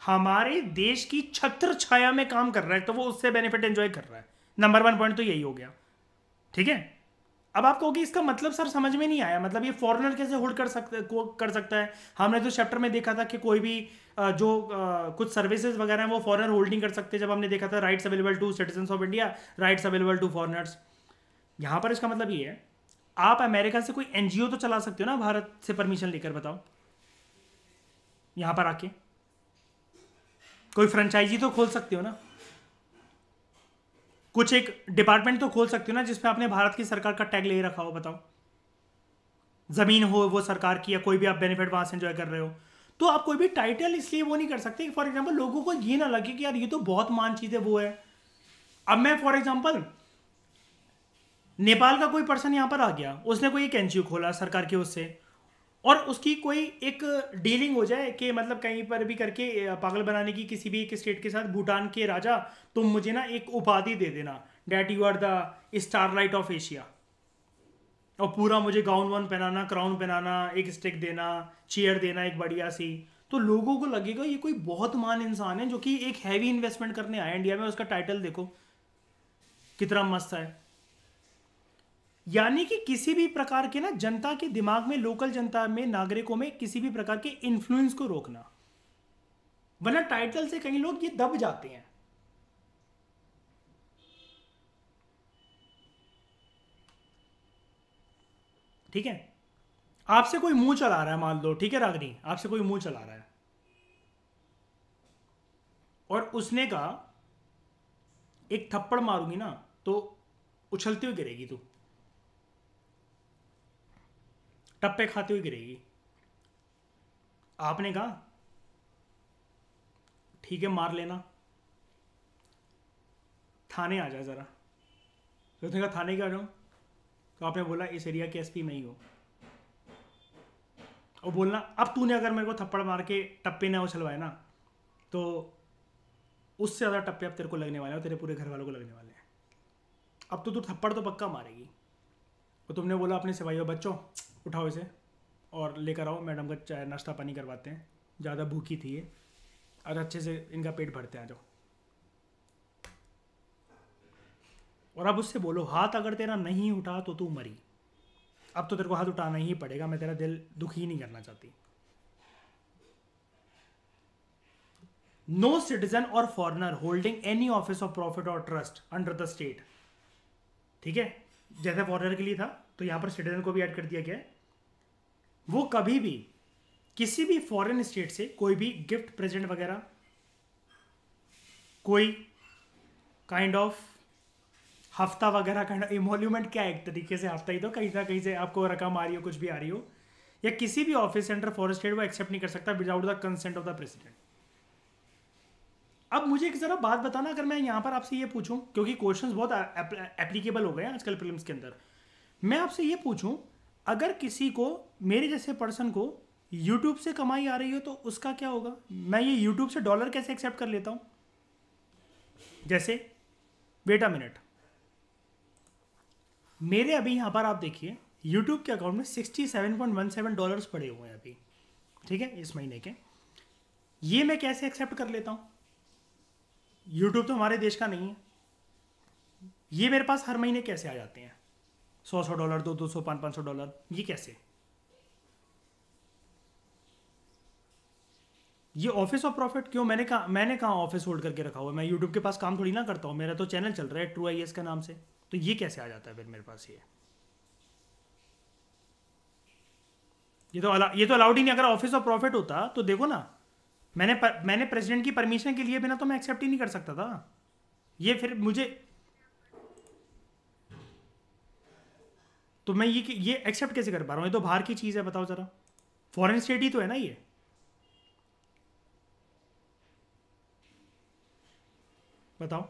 हमारे देश की छत्र छाया में काम कर रहा है तो वो उससे बेनिफिट एंजॉय कर रहा है नंबर वन पॉइंट तो यही हो गया ठीक है अब आप कहोगे इसका मतलब सर समझ में नहीं आया मतलब ये फॉरनर कैसे होल्ड कर सकता कर सकता है हमने तो चैप्टर में देखा था कि कोई भी जो कुछ सर्विसेज वगैरह हैं वो फॉरनर होल्डिंग कर सकते हैं जब हमने देखा था rights available to citizen of India rights available to foreigners यहाँ पर इसका मतलब ये है आप अमेरिका से कोई एनजीओ तो चला सकते हो ना भारत से परमिशन लेकर बताओ यहाँ पर आके कोई फ्रेंचाइजी तो खोल सकते हो ना कुछ एक डिपार्टमेंट तो खोल सकते हो ना जिसमें आपने भारत की सरकार का टैग ले रखा हो बताओ ज़मीन हो वो सरकार की या कोई भी आप बेनिफिट वहां से एंजॉय कर रहे हो तो आप कोई भी टाइटल इसलिए वो नहीं कर सकते फॉर एग्जाम्पल लोगों को ये ना लगे कि यार ये तो बहुत मान चीज़ है वो है अब मैं फॉर एग्जाम्पल नेपाल का कोई पर्सन यहां पर आ गया उसने कोई एक एनजीओ खोला सरकार की उससे और उसकी कोई एक डीलिंग हो जाए कि मतलब कहीं पर भी करके पागल बनाने की किसी भी एक स्टेट के साथ भूटान के राजा तुम तो मुझे ना एक उपाधि दे देना that you are the starlight of Asia और पूरा मुझे गाउन वाउन पहनाना क्राउन पहनाना एक स्टिक देना चेयर देना एक बढ़िया सी तो लोगों को लगेगा ये कोई बहुत महान इंसान है जो कि एक हैवी इन्वेस्टमेंट करने आया इंडिया में उसका टाइटल देखो कितना मस्त है यानी कि किसी भी प्रकार के ना जनता के दिमाग में लोकल जनता में नागरिकों में किसी भी प्रकार के इन्फ्लुएंस को रोकना वरना टाइटल से कई लोग ये दब जाते हैं ठीक है आपसे कोई मुंह चला रहा है मान लो ठीक है रागनी आपसे कोई मुंह चला रहा है और उसने कहा एक थप्पड़ मारूंगी ना तो उछलती हुए गिरेगी तू टप्पे खाते हुए गिरेगी आपने कहा ठीक है मार लेना थाने आ जाए ज़रा तो उसने कहा थाने के आ जाऊँ तो आपने बोला इस एरिया के एसपी मैं ही हूँ और बोलना अब तूने अगर मेरे को थप्पड़ मार के टप्पे ना उछलवाए ना तो उससे ज़्यादा टप्पे अब तेरे को लगने वाले हैं तेरे पूरे घर वालों को लगने वाले हैं अब तो तू थप्पड़ तो पक्का मारेगी तो तुमने बोला अपने सिपाहियों बच्चों उठाओ इसे और लेकर आओ मैडम का चाय नाश्ता पानी करवाते हैं ज़्यादा भूखी थी ये और अच्छे से इनका पेट भरते हैं जाओ और अब उससे बोलो हाथ अगर तेरा नहीं उठा तो तू मरी अब तो तेरे को हाथ उठाना ही पड़ेगा मैं तेरा दिल दुखी नहीं करना चाहती नो सिटीजन और foreigner holding any office of profit और ट्रस्ट अंडर द स्टेट ठीक है जैसे फॉरनर के लिए था तो यहाँ पर सिटीजन को भी ऐड कर दिया गया है वो कभी भी किसी भी फॉरेन स्टेट से कोई भी गिफ्ट प्रेजेंट वगैरह कोई काइंड ऑफ हफ्ता वगैरह काइंड ऑफ इमोल्यूमेंट क्या एक तरीके से हफ्ता ही तो कहीं ना कहीं से आपको रकम आ रही हो कुछ भी आ रही हो या किसी भी ऑफिस सेंटर फॉरेस्ट स्टेट वो एक्सेप्ट नहीं कर सकता without the consent of the president अब मुझे एक ज़रा बात बताना अगर मैं यहाँ पर आपसे ये पूछूं क्योंकि क्वेश्चंस बहुत एप्लीकेबल हो गए हैं आजकल फिल्म के अंदर मैं आपसे ये पूछूं अगर किसी को मेरे जैसे पर्सन को यूट्यूब से कमाई आ रही हो तो उसका क्या होगा मैं ये यूट्यूब से डॉलर कैसे एक्सेप्ट कर लेता हूँ जैसे वेट अ मिनट मेरे अभी यहाँ पर आप देखिए यूट्यूब के अकाउंट में sixty seven point one seven dollars पड़े हुए हैं अभी ठीक है इस महीने के ये मैं कैसे एक्सेप्ट कर लेता हूँ यूट्यूब तो हमारे देश का नहीं है ये मेरे पास हर महीने कैसे आ जाते हैं सौ सौ डॉलर दो दो सौ पाँच पाँच सौ डॉलर ये कैसे ये ऑफिस ऑफ प्रॉफिट क्यों मैंने कहा मैंने कहा ऑफिस होल्ड करके रखा हुआ मैं यूट्यूब के पास काम थोड़ी ना करता हूँ मेरा तो चैनल चल रहा है ट्रू आई का नाम से तो ये कैसे आ जाता है फिर मेरे पास ये ये तो अला ये तो अलाउड ही नहीं अगर ऑफिस ऑफ प्रॉफिट होता तो देखो ना मैंने पर, मैंने प्रेसिडेंट की परमिशन के लिए बिना तो मैं एक्सेप्ट ही नहीं कर सकता था ये फिर मुझे तो मैं ये ये एक्सेप्ट कैसे कर पा रहा हूँ ये तो बाहर की चीज़ है बताओ ज़रा फॉरेन स्टेट ही तो है ना ये बताओ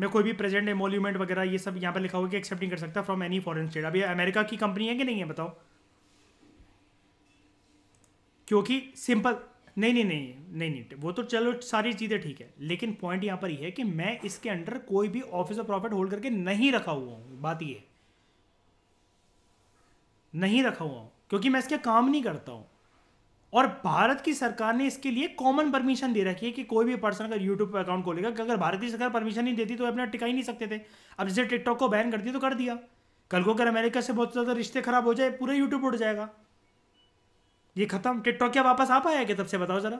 मैं कोई भी प्रेजेंट एमोल्यूमेंट वगैरह ये सब यहाँ पर लिखा हुआ कि एक्सेप्ट नहीं कर सकता फ्रॉम एनी फॉरेन स्टेट अभी अमेरिका की कंपनी है कि नहीं है बताओ क्योंकि सिंपल नहीं नहीं नहीं नहीं नहीं वो तो चलो सारी चीज़ें ठीक है लेकिन पॉइंट यहाँ पर ये यह है कि मैं इसके अंडर कोई भी ऑफिस ऑफ प्रॉफिट होल्ड करके नहीं रखा हुआ हूँ बात ये नहीं रखा हुआ हूँ क्योंकि मैं इसके काम नहीं करता हूँ और भारत की सरकार ने इसके लिए कॉमन परमिशन दे रखी है कि कोई भी पर्सन अगर यूट्यूब पर अकाउंट खोलेगा अगर भारत की सरकार परमिशन नहीं देती तो अपना टिका ही नहीं सकते थे अब जैसे टिकटॉक को बैन कर दिया तो कर दिया कल को अगर अमेरिका से बहुत ज़्यादा रिश्ते खराब हो जाए पूरा यूट्यूब उड़ जाएगा ये खत्म टिकटॉक क्या वापस आ पाया क्या तब से बताओ जरा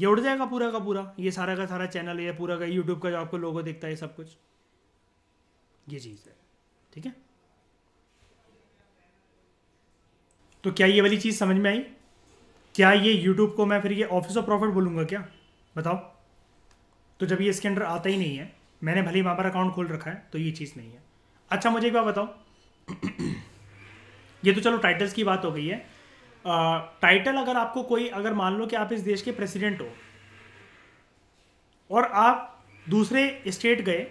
ये उड़ जाएगा पूरा का पूरा ये सारा का सारा चैनल ये पूरा का यूट्यूब का जो आपको लोगों दिखता है सब कुछ ये चीज़ है ठीक है तो क्या ये वाली चीज़ समझ में आई क्या ये यूट्यूब को मैं फिर ये ऑफिस ऑफ प्रॉफिट बोलूंगा क्या बताओ तो जब ये इसके अंडर आता ही नहीं है मैंने भले ही वहां पर अकाउंट खोल रखा है तो ये चीज़ नहीं है अच्छा मुझे एक बार बताओ ये तो चलो टाइटल्स की बात हो गई है टाइटल अगर आपको कोई अगर मान लो कि आप इस देश के प्रेसिडेंट हो और आप दूसरे स्टेट गए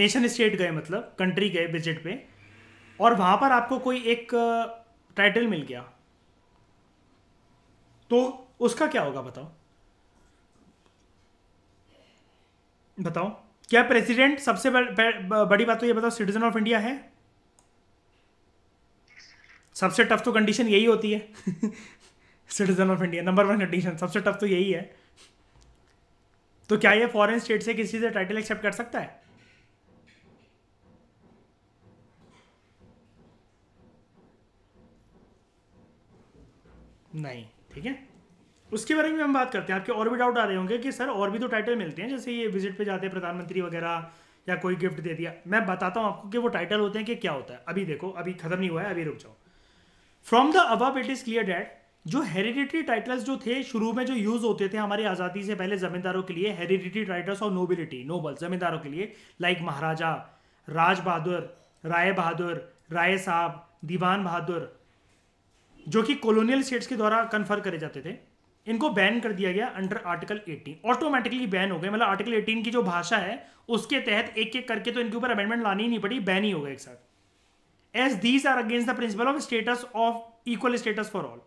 नेशन स्टेट गए मतलब कंट्री गए विजिट पे और वहां पर आपको कोई एक टाइटल मिल गया तो उसका क्या होगा बताओ बताओ क्या प्रेसिडेंट सबसे बड़ी बात तो ये बताओ सिटीजन ऑफ इंडिया है सबसे टफ तो कंडीशन यही होती है citizen of India number one condition सबसे टफ तो यही है तो क्या ये फॉरेन स्टेट से किसी से टाइटल एक्सेप्ट कर सकता है नहीं ठीक है उसके बारे में हम बात करते हैं आपके और भी डाउट आ रहे होंगे कि सर और भी तो टाइटल मिलते हैं जैसे ये विजिट पे जाते हैं प्रधानमंत्री वगैरह या कोई गिफ्ट दे दिया मैं बताता हूँ आपको कि वो टाइटल होते हैं कि क्या होता है अभी देखो अभी खत्म नहीं हुआ है अभी रुक जाओ फ्रॉम द अब इट इज क्लियर डैट जो हेरिडिटरी टाइटल्स जो थे शुरू में जो यूज होते थे हमारी आज़ादी से पहले जमींदारों के लिए हेरिडिटरी टाइटल्स और नोबिलिटी नोबल जमींदारों के लिए लाइक like महाराजा राज बहादुर राय बहादुर राय साहब दीवान बहादुर जो कि कॉलोनियल स्टेट्स के द्वारा कन्फर करे जाते थे इनको बैन कर दिया गया अंडर आर्टिकल 18 ऑटोमेटिकली बैन हो गए मतलब आर्टिकल 18 की जो भाषा है उसके तहत एक एक करके तो इनके ऊपर अमेंडमेंट लानी ही नहीं पड़ी बैन ही हो गया एक साथ as these are against the principle of status of equal status for all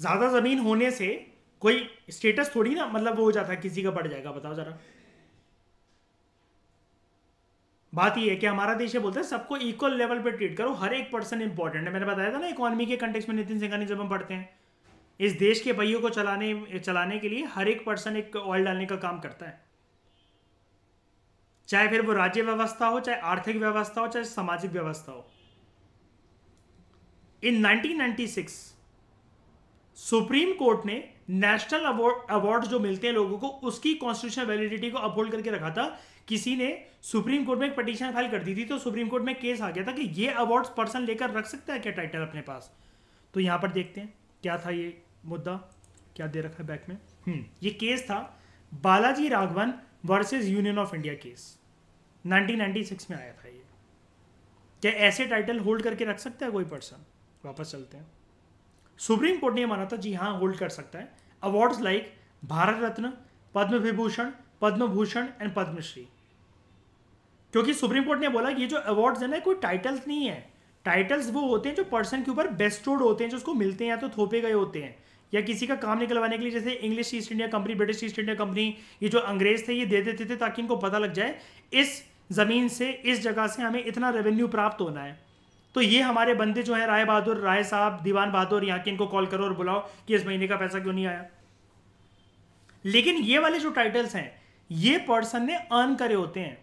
ज्यादा जमीन होने से कोई स्टेटस थोड़ी ना मतलब वो हो जाता है किसी का बढ़ जाएगा बताओ जरा बात यह है कि हमारा देश ये बोलता है सबको इक्वल लेवल पे ट्रीट करो हर एक पर्सन इंपॉर्टेंट है मैंने बताया था ना इकोनॉमी के कंटेक्स में नितिन सिंघानी जब हम पढ़ते हैं इस देश के भाइयों को चलाने चलाने के लिए हर एक पर्सन एक ऑयल डालने का काम करता है चाहे फिर वो राज्य व्यवस्था हो चाहे आर्थिक व्यवस्था हो चाहे सामाजिक व्यवस्था हो इन 1996 सुप्रीम कोर्ट ने नेशनल अवार्ड जो मिलते हैं लोगों को उसकी कॉन्स्टिट्यूशनल वैलिडिटी को अपहोल्ड करके रखा था किसी ने सुप्रीम कोर्ट में एक पटिशन फाइल कर दी थी तो सुप्रीम कोर्ट में केस आ गया था कि ये अवार्ड पर्सन लेकर रख सकता है क्या टाइटल अपने पास तो यहां पर देखते हैं क्या था ये मुद्दा क्या दे रखा है बैक में हम्म, ये केस था Balaji Raghavan versus union of India case 1996 में आया था ये क्या ऐसे टाइटल होल्ड करके रख सकता है कोई पर्सन वापस चलते हैं सुप्रीम कोर्ट ने माना था जी हाँ होल्ड कर सकता है awards like Bharat Ratna Padma Vibhushan Padma Bhushan and Padmashri क्योंकि सुप्रीम कोर्ट ने बोला कि ये जो अवार्ड्स है ना कोई टाइटल्स नहीं है टाइटल्स वो होते हैं जो पर्सन के ऊपर बेस्टोड होते हैं जो उसको मिलते हैं या तो थोपे गए होते हैं या किसी का काम निकलवाने के लिए जैसे English East India Company British East India Company ये जो अंग्रेज थे ये दे देते थे ताकि इनको पता लग जाए इस ज़मीन से इस जगह से हमें इतना रेवेन्यू प्राप्त होना है तो ये हमारे बंदे जो हैं राय बहादुर राय साहब दीवान बहादुर यहाँ के इनको कॉल करो और बुलाओ कि इस महीने का पैसा क्यों नहीं आया लेकिन ये वाले जो टाइटल्स हैं ये पर्सन ने अर्न करे होते हैं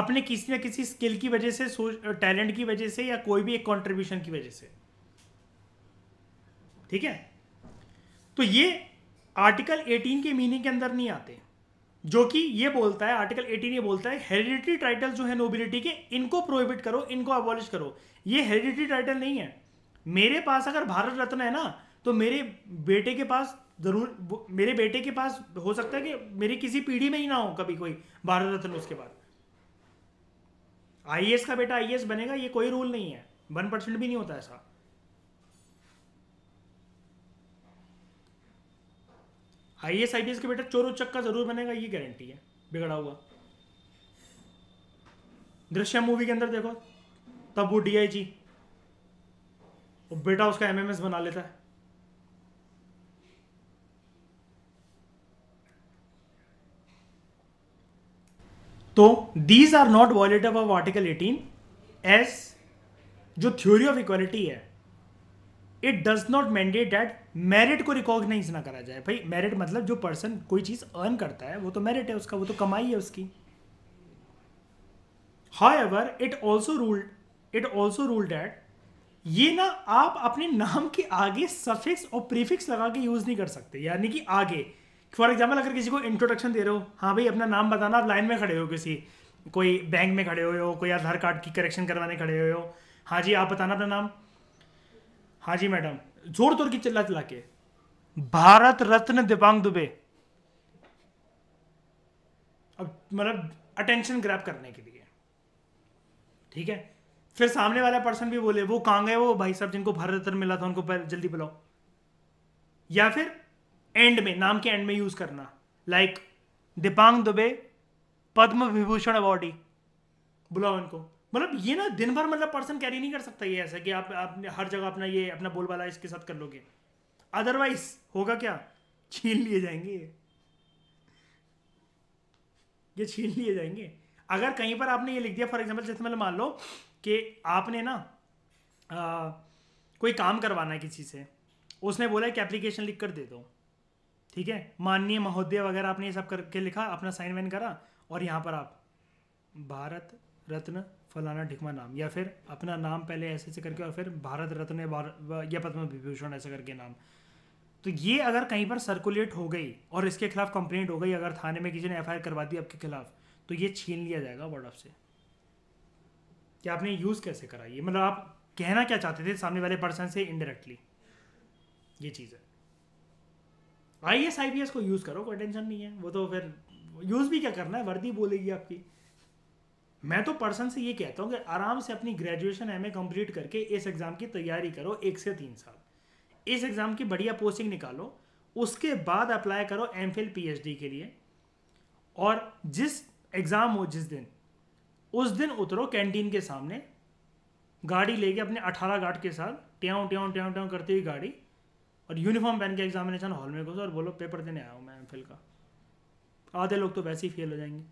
अपने किसी न किसी स्किल की वजह से टैलेंट की वजह से या कोई भी एक कॉन्ट्रीब्यूशन की वजह से ठीक है तो ये आर्टिकल 18 के मीनिंग के अंदर नहीं आते जो कि ये बोलता है आर्टिकल 18 ये बोलता है हेरिडिटरी टाइटल जो है नोबिलिटी के इनको प्रोहिबिट करो इनको अबॉलिश करो ये हेरिडिटरी टाइटल नहीं है मेरे पास अगर भारत रत्न है ना तो मेरे बेटे के पास जरूर मेरे बेटे के पास हो सकता है कि मेरी किसी पीढ़ी में ही ना हो कभी कोई भारत रत्न उसके बाद आईएएस का बेटा आईएएस बनेगा ये कोई रूल नहीं है वन परसेंट भी नहीं होता ऐसा आई एस आई के बेटा चोर चक्का जरूर बनेगा ये गारंटी है बिगड़ा हुआ दृश्य मूवी के अंदर देखो तब वो डी आई और बेटा उसका एमएमएस बना लेता है तो these are not violative of article 18 एस जो थ्योरी ऑफ इक्वालिटी है it does not mandate that merit को रिकॉग्नाइज ना करा जाए भाई मेरिट मतलब जो पर्सन कोई चीज़ अर्न करता है वो तो मेरिट है उसका वो तो कमाई है उसकी however it also ruled it also ruled that ये ना आप अपने नाम के आगे सफिक्स और प्रीफिक्स लगा के यूज़ नहीं कर सकते यानी कि आगे फॉर एग्जाम्पल अगर किसी को इंट्रोडक्शन दे रहे हो हाँ भाई अपना नाम बताना आप लाइन में खड़े हो किसी कोई बैंक में खड़े हुए हो कोई आधार कार्ड की करेक्शन करवाने खड़े हुए हो हाँ जी आप बताना अपना नाम हाँ जी मैडम जोर तोड़ की चिल्ला चिल्ला के भारत रत्न दिपांग दुबे अब मतलब अटेंशन ग्रैप करने के लिए ठीक है फिर सामने वाला पर्सन भी बोले वो कहां गए वो भाई साहब जिनको भारत रत्न मिला था उनको जल्दी बुलाओ या फिर एंड में नाम के एंड में यूज करना like like, Dipang Dubey Padma Vibhushan awardee बुलाओ इनको मतलब ये ना दिन भर मतलब पर्सन कैरी नहीं कर सकता ये ऐसा कि आप, आप हर जगह अपना ये अपना बोलबाला इसके साथ कर लोगे अदरवाइज होगा क्या छीन लिए जाएंगे ये ये छीन लिए जाएंगे अगर कहीं पर आपने ये लिख दिया फॉर एग्जाम्पल जैसे मतलब मान लो कि आपने ना आ, कोई काम करवाना है किसी से उसने बोला कि एप्लीकेशन लिख कर दे दो ठीक है माननीय महोदय वगैरह आपने ये सब करके लिखा अपना साइन वाइन करा और यहाँ पर आप भारत रत्न फलाना ढिकमा नाम या फिर अपना नाम पहले ऐसे ऐसे करके और फिर भारत रत्न या पद्म विभूषण ऐसे करके नाम तो ये अगर कहीं पर सर्कुलेट हो गई और इसके खिलाफ कंप्लेंट हो गई अगर थाने में किसी ने एफ करवा दी आपके खिलाफ तो ये छीन लिया जाएगा वर्ड ऑफ से कि आपने यूज़ कैसे करा ये मतलब आप कहना क्या चाहते थे सामने वाले पर्सन से इनडायरेक्टली ये चीज़ है I S I P S को यूज़ करो कोई टेंशन नहीं है वो तो फिर यूज़ भी क्या करना है वर्दी बोलेगी आपकी मैं तो पर्सन से ये कहता हूँ कि आराम से अपनी ग्रेजुएशन एम ए कम्प्लीट करके इस एग्ज़ाम की तैयारी करो एक से तीन साल इस एग्ज़ाम की बढ़िया पोस्टिंग निकालो उसके बाद अप्लाई करो एम फिल पी के लिए और जिस एग्ज़ाम हो जिस दिन उस दिन उतरो कैंटीन के सामने गाड़ी लेके अपने अठारह गार्ड के साथ ट्यों ट्यों ट्यों ट्यों करती हुई गाड़ी और यूनिफॉर्म पहन के एग्जामिनेशन हॉल में घुसो और बोलो पेपर देने आया हूँ मैं एम का आधे लोग तो वैसे ही फेल हो जाएंगे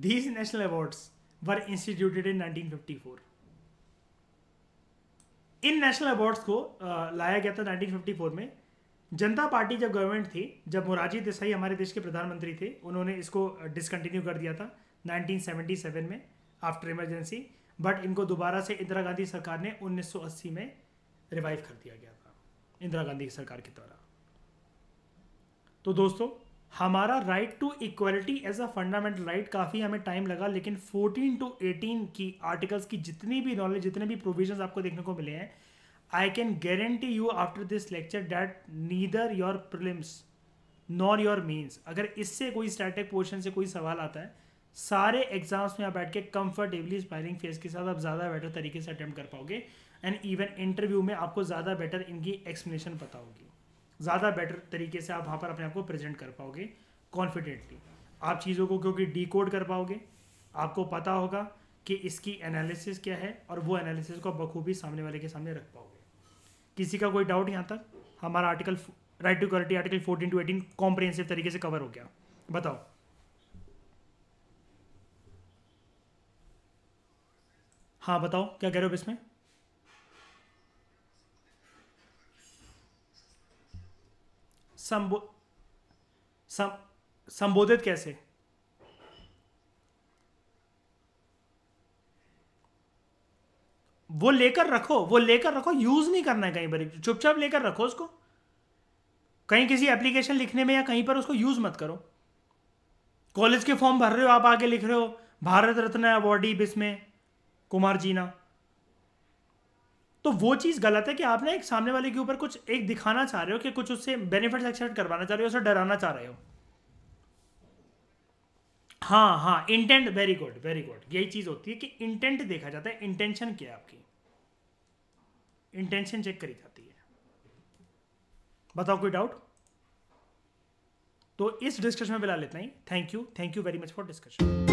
These national awards were instituted in 1954. इन नेशनल अवार्ड्स को लाया गया था 1954 में जनता पार्टी जब गवर्नमेंट थी जब मोरारजी देसाई हमारे देश के प्रधानमंत्री थे उन्होंने इसको डिसकंटिन्यू कर दिया था 1977 में आफ्टर इमरजेंसी बट इनको दोबारा से इंदिरा गांधी सरकार ने 1980 में रिवाइव कर दिया गया था इंदिरा गांधी सरकार के द्वारा तो दोस्तों हमारा right to equality as a fundamental right काफ़ी हमें टाइम लगा लेकिन 14 टू 18 की आर्टिकल्स की जितनी भी नॉलेज जितने भी प्रोविजंस आपको देखने को मिले हैं I can guarantee you after this lecture that neither your prelims nor your mains अगर इससे कोई स्टैटिक पोर्शन से कोई सवाल आता है सारे एग्जाम्स में आप बैठ के कंफर्टेबली स्पायरिंग फेस के साथ आप ज़्यादा बेटर तरीके से अटैम्प्ट कर पाओगे एंड इवन इंटरव्यू में आपको ज़्यादा बेटर इनकी एक्सप्लेनेशन पता होगी ज़्यादा बेटर तरीके से आप वहाँ पर अपने आप को प्रेजेंट कर पाओगे कॉन्फिडेंटली आप चीज़ों को क्योंकि डी कर पाओगे आपको पता होगा कि इसकी एनालिसिस क्या है और वो एनालिसिस को बखूबी सामने वाले के सामने रख पाओगे किसी का कोई डाउट यहाँ तक हमारा article right to equality article fourteen to eighteen comprehensive तरीके से कवर हो गया बताओ हाँ बताओ क्या कह रहे हो इसमें संबो सं, संबोधित कैसे वो लेकर रखो वो लेकर रखो यूज नहीं करना है कहीं पर चुपचाप लेकर रखो उसको कहीं किसी एप्लीकेशन लिखने में या कहीं पर उसको यूज मत करो कॉलेज के फॉर्म भर रहे हो आप आगे लिख रहे हो भारत रत्न अवॉर्डी बिस्में कुमार जीना तो वो चीज़ गलत है कि आपने एक सामने वाले के ऊपर कुछ एक दिखाना चाह रहे हो कि कुछ उससे बेनिफिट्स एक्सेप्ट करवाना चाह रहे हो उसे डराना चाह रहे हो हाँ हाँ intent very good very good यही चीज़ होती है कि इंटेंट देखा जाता है इंटेंशन क्या है आपकी इंटेंशन चेक करी जाती है बताओ कोई डाउट तो इस डिस्कशन में बुला लेते हैं thank you thank you very much for discussion